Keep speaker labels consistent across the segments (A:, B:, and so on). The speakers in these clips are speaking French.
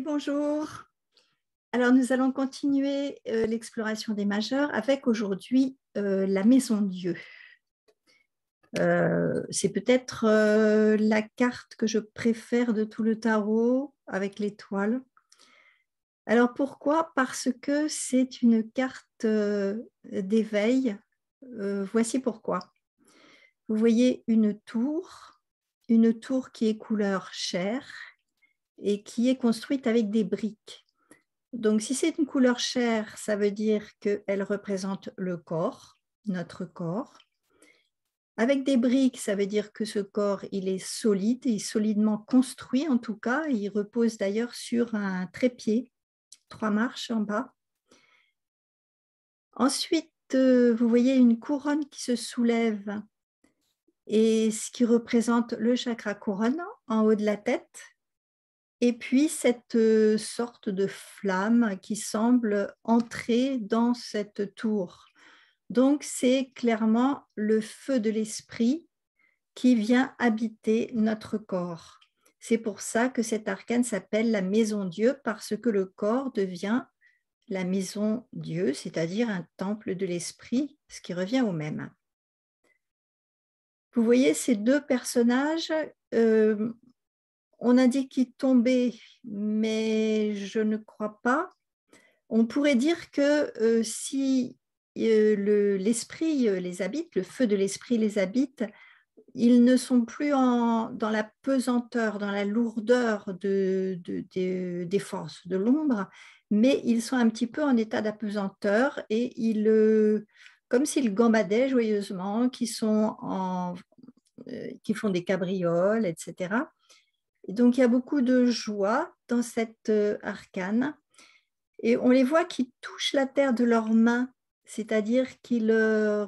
A: bonjour. Alors nous allons continuer euh, l'exploration des majeurs avec aujourd'hui euh, la maison Dieu. Euh, c'est peut-être la carte que je préfère de tout le tarot avec l'étoile. Alors pourquoi Parce que c'est une carte d'éveil. voici pourquoi. Vous voyez une tour, une tour qui est couleur chair, et qui est construite avec des briques. Donc si c'est une couleur chair, ça veut dire qu'elle représente le corps, notre corps. Avec des briques, ça veut dire que ce corps, il est solide, il est solidement construit en tout cas. Il repose d'ailleurs sur un trépied, trois marches en bas. Ensuite, euh, vous voyez une couronne qui se soulève et ce qui représente le chakra couronne en haut de la tête, et puis cette euh, sorte de flamme qui semble entrer dans cette tour. Donc c'est clairement le feu de l'esprit qui vient habiter notre corps. C'est pour ça que cet arcane s'appelle la maison Dieu, parce que le corps devient la maison Dieu, c'est-à-dire un temple de l'esprit, ce qui revient au même. Vous voyez ces deux personnages, euh, on a dit qu'ils tombaient, mais je ne crois pas. On pourrait dire que euh, si euh, l'esprit euh, les habite, le feu de l'esprit les habite, ils ne sont plus dans la pesanteur, dans la lourdeur des forces de l'ombre, mais ils sont un petit peu en état d'apesanteur et ils, comme s'ils gambadaient joyeusement, qui sont qui font des cabrioles, etc. Donc il y a beaucoup de joie dans cette euh, arcane. Et on les voit qui touchent la terre de leurs mains, c'est-à-dire qu'ils euh,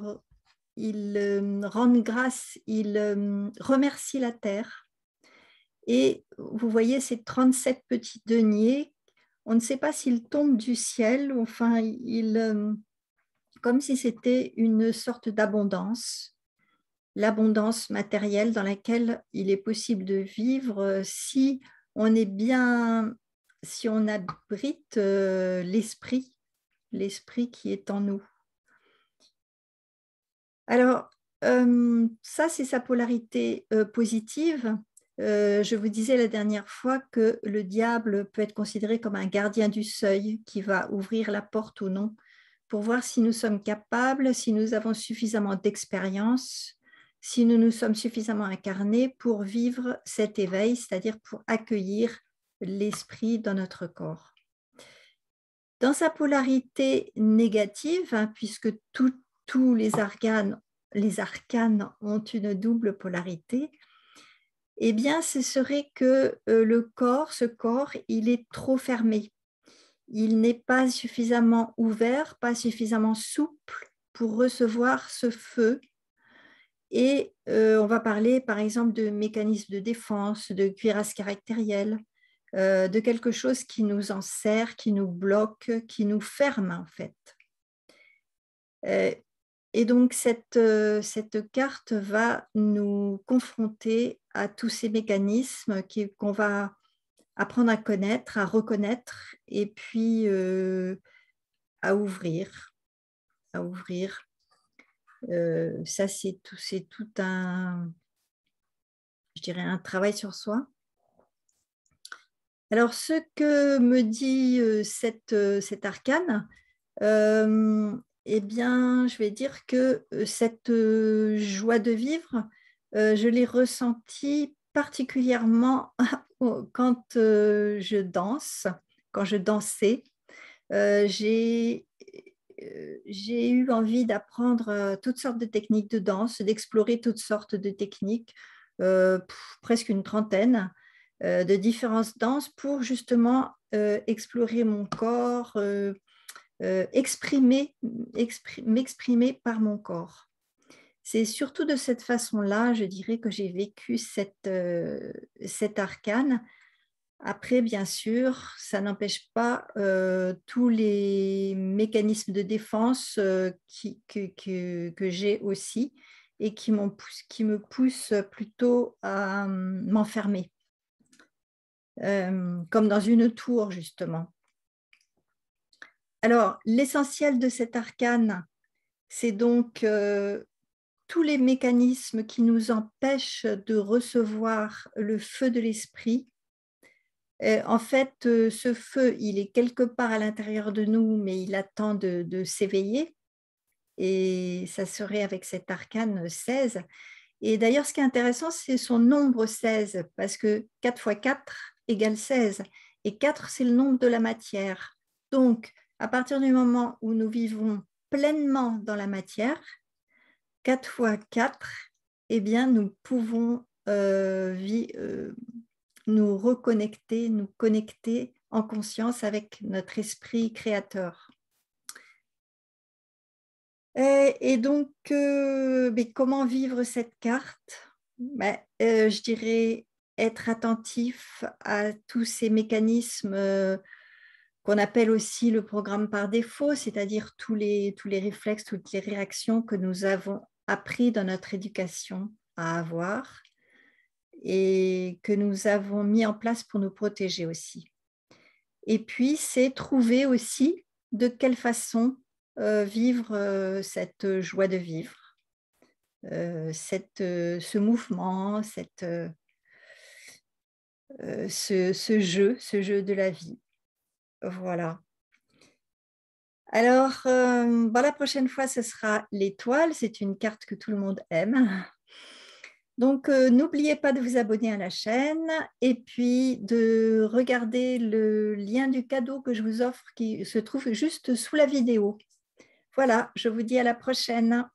A: ils euh, rendent grâce, ils remercient la terre. Et vous voyez ces 37 petits deniers, on ne sait pas s'ils tombent du ciel, enfin, ils, comme si c'était une sorte d'abondance l'abondance matérielle dans laquelle il est possible de vivre euh, si on est bien, si on abrite euh, l'esprit, l'esprit qui est en nous. Alors, euh, ça, c'est sa polarité positive. je vous disais la dernière fois que le diable peut être considéré comme un gardien du seuil qui va ouvrir la porte ou non pour voir si nous sommes capables, si nous avons suffisamment d'expérience si nous nous sommes suffisamment incarnés pour vivre cet éveil, c'est-à-dire pour accueillir l'esprit dans notre corps. Dans sa polarité négative, hein, puisque tous les arcanes, les arcanes ont une double polarité, eh bien, ce serait que euh, le corps, ce corps, il est trop fermé. Il n'est pas suffisamment ouvert, pas suffisamment souple pour recevoir ce feu et euh, on va parler, par exemple, de mécanismes de défense, de cuirasse caractérielles, euh, de quelque chose qui nous enserre, qui nous bloque, qui nous ferme, en fait. Euh, et donc, cette, carte va nous confronter à tous ces mécanismes qu'on va apprendre à connaître, à reconnaître, et puis à ouvrir, à ouvrir euh, ça, c'est tout, c'est tout un, je dirais, un travail sur soi. Alors, ce que me dit euh, cette, euh, cet arcane, eh bien, je vais dire que cette joie de vivre, je l'ai ressentie particulièrement quand je danse, quand je dansais. j'ai euh, j'ai eu envie d'apprendre euh, toutes sortes de techniques de danse, d'explorer toutes sortes de techniques, euh, presque une trentaine de différentes danses pour justement explorer mon corps, exprimer, m'exprimer par mon corps. C'est surtout de cette façon-là, je dirais, que j'ai vécu cette, cet arcane après, bien sûr, ça n'empêche pas euh, tous les mécanismes de défense euh, que, j'ai aussi et qui, me poussent plutôt à hum, m'enfermer, euh, comme dans une tour, justement. Alors, l'essentiel de cet arcane, c'est donc tous les mécanismes qui nous empêchent de recevoir le feu de l'esprit en fait, ce feu, il est quelque part à l'intérieur de nous, mais il attend de, de s'éveiller. Et ça serait avec cet arcane 16. Et d'ailleurs, ce qui est intéressant, c'est son nombre 16, parce que 4 x 4 égale 16. Et 4, c'est le nombre de la matière. Donc, à partir du moment où nous vivons pleinement dans la matière, 4 x 4, eh bien, nous pouvons euh, nous reconnecter, nous connecter en conscience avec notre esprit créateur. Et, donc, euh, comment vivre cette carte ben, euh, Je dirais être attentif à tous ces mécanismes euh, qu'on appelle aussi le programme par défaut, c'est-à-dire tous tous les réflexes, toutes les réactions que nous avons appris dans notre éducation à avoir et que nous avons mis en place pour nous protéger aussi. Et puis, c'est trouver aussi de quelle façon euh, vivre euh, cette joie de vivre, euh, cette, ce mouvement, cette, ce, jeu, ce jeu de la vie. Voilà. Alors, la prochaine fois, ce sera l'étoile. C'est une carte que tout le monde aime. Donc, euh, n'oubliez pas de vous abonner à la chaîne et puis de regarder le lien du cadeau que je vous offre qui se trouve juste sous la vidéo. Voilà, je vous dis à la prochaine.